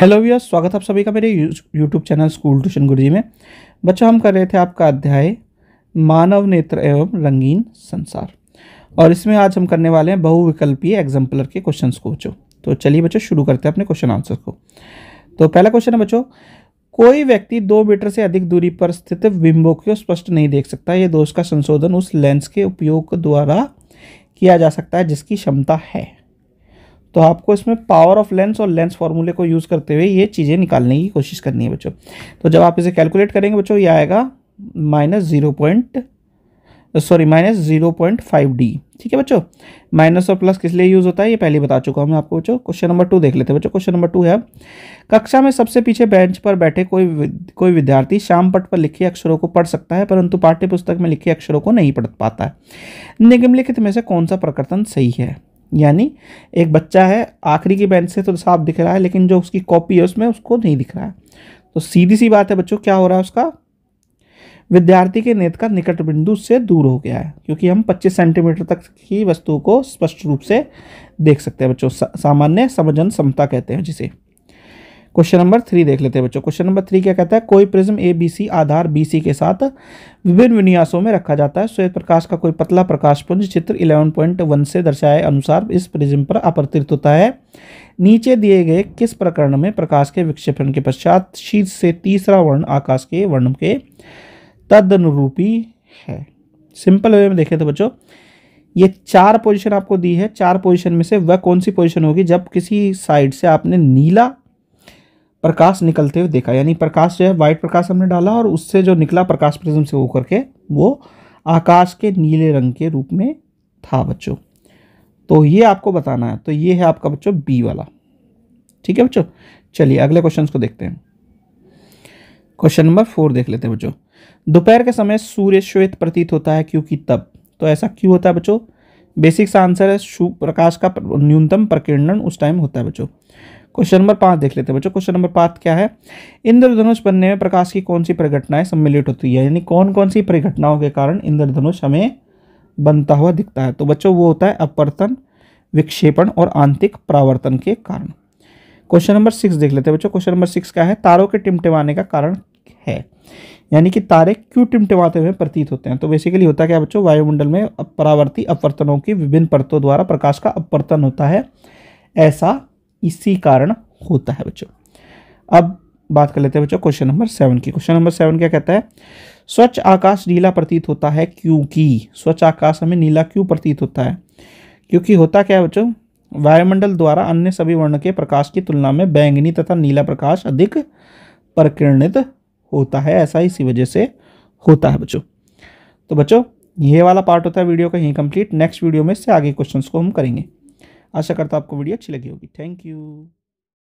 hello भैया स्वागत आप सभी का मेरे यूट्यूब चैनल स्कूल ट्यूशन गुरु में बच्चों हम कर रहे थे आपका अध्याय मानव नेत्र एवं रंगीन संसार और इसमें आज हम करने वाले हैं बहुविकल्पीय एग्जाम्पलर के क्वेश्चंस को बच्चों तो चलिए बच्चों शुरू करते हैं अपने क्वेश्चन आंसर को तो पहला क्वेश्चन है बच्चों कोई व्यक्ति दो मीटर से अधिक दूरी पर स्थित बिंबों को स्पष्ट नहीं देख सकता ये दोष का संशोधन उस लेंस के उपयोग द्वारा किया जा सकता है जिसकी क्षमता है तो आपको इसमें पावर ऑफ लेंस और लेंस फार्मूले को यूज़ करते हुए ये चीज़ें निकालने की कोशिश करनी है बच्चों तो जब आप इसे कैलकुलेट करेंगे बच्चों ये आएगा minus zero point sorry minus zero point five D ठीक है बच्चों माइनस और प्लस किस लिए यूज़ होता है ये पहले बता चुका हूँ मैं आपको बच्चों क्वेश्चन नंबर टू देख लेते हैं बच्चों क्वेश्चन नंबर टू है कक्षा में सबसे पीछे बेंच पर बैठे कोई कोई विद्यार्थी शाम पट पर लिखे अक्षरों को पढ़ सकता है परंतु पाठ्य पुस्तक में लिखे अक्षरों को नहीं पढ़ पाता है निगमलिखित में से कौन सा प्रकर्तन सही है यानी एक बच्चा है आखिरी की बेंच से तो साफ दिख रहा है लेकिन जो उसकी कॉपी है उसमें उसको नहीं दिख रहा है तो सीधी सी बात है बच्चों क्या हो रहा है उसका विद्यार्थी के नेत्र का निकट बिंदु से दूर हो गया है क्योंकि हम 25 सेंटीमीटर तक की वस्तु को स्पष्ट रूप से देख सकते हैं बच्चों सामान्य समझन समता कहते हैं जिसे क्वेश्चन नंबर थ्री देख लेते हैं बच्चों क्वेश्चन नंबर थ्री क्या कहता है कोई प्रिज्म ए बी सी आधार बी सी के साथ विभिन्न विन्यासों में रखा जाता है श्वेत प्रकाश का कोई पतला प्रकाश पुंज चित्र 11.1 से दर्शाए अनुसार इस प्रिज्म पर अपतित होता है नीचे दिए गए किस प्रकरण में प्रकाश के विक्षेपण के पश्चात शीर्ष से तीसरा वर्ण आकाश के वर्ण के अनुरूपी है सिंपल वे में देखें तो बच्चों ये चार पोजीशन आपको दी है चार पोजीशन में से वह कौन सी पोजीशन होगी जब किसी साइड से आपने नीला प्रकाश निकलते हुए देखा यानी प्रकाश जो है वाइट प्रकाश हमने डाला और उससे जो निकला प्रकाश प्रिज्म से होकर के वो आकाश के नीले रंग के रूप में था बच्चों तो ये आपको बताना है तो ये है आपका बच्चों बी वाला ठीक है बच्चों चलिए अगले क्वेश्चन को देखते हैं क्वेश्चन नंबर फोर देख लेते हैं बच्चों दोपहर के समय सूर्य श्वेत प्रतीत होता है क्योंकि तब तो ऐसा क्यों होता है बच्चों बेसिक सा आंसर है सूर्य प्रकाश का न्यूनतम प्रकीर्णन उस टाइम होता है बच्चों क्वेश्चन नंबर पाँच देख लेते हैं बच्चों क्वेश्चन नंबर पाँच क्या है इंद्रधनुष बनने में प्रकाश की कौन सी परिघटनाएं सम्मिलित होती है यानी कौन कौन सी परिघटनाओं के कारण इंद्रधनुष हमें बनता हुआ दिखता है तो बच्चों वो होता है अपवर्तन विक्षेपण और आंतरिक परावर्तन के कारण क्वेश्चन नंबर सिक्स देख लेते हैं बच्चों क्वेश्चन नंबर सिक्स क्या है तारों के टिमटिमाने का कारण है यानी कि तारे क्यों टिमटिमाते हुए प्रतीत होते हैं तो बेसिकली होता क्या है बच्चों वायुमंडल में परावर्ती अपवर्तनों की विभिन्न परतों द्वारा प्रकाश का अपवर्तन होता है ऐसा इसी कारण होता है बच्चों अब बात कर लेते हैं बच्चों क्वेश्चन नंबर सेवन की क्वेश्चन नंबर सेवन क्या कहता है स्वच्छ आकाश नीला प्रतीत होता है क्योंकि स्वच्छ आकाश हमें नीला क्यों प्रतीत होता है क्योंकि होता क्या है बच्चों वायुमंडल द्वारा अन्य सभी वर्ण के प्रकाश की तुलना में बैंगनी तथा नीला प्रकाश अधिक प्रकीर्णित होता है ऐसा इसी वजह से होता है बच्चों तो बच्चों ये वाला पार्ट होता है वीडियो का यहीं कंप्लीट नेक्स्ट वीडियो में इससे आगे क्वेश्चंस को हम करेंगे आशा करता हूँ आपको वीडियो अच्छी लगी होगी थैंक यू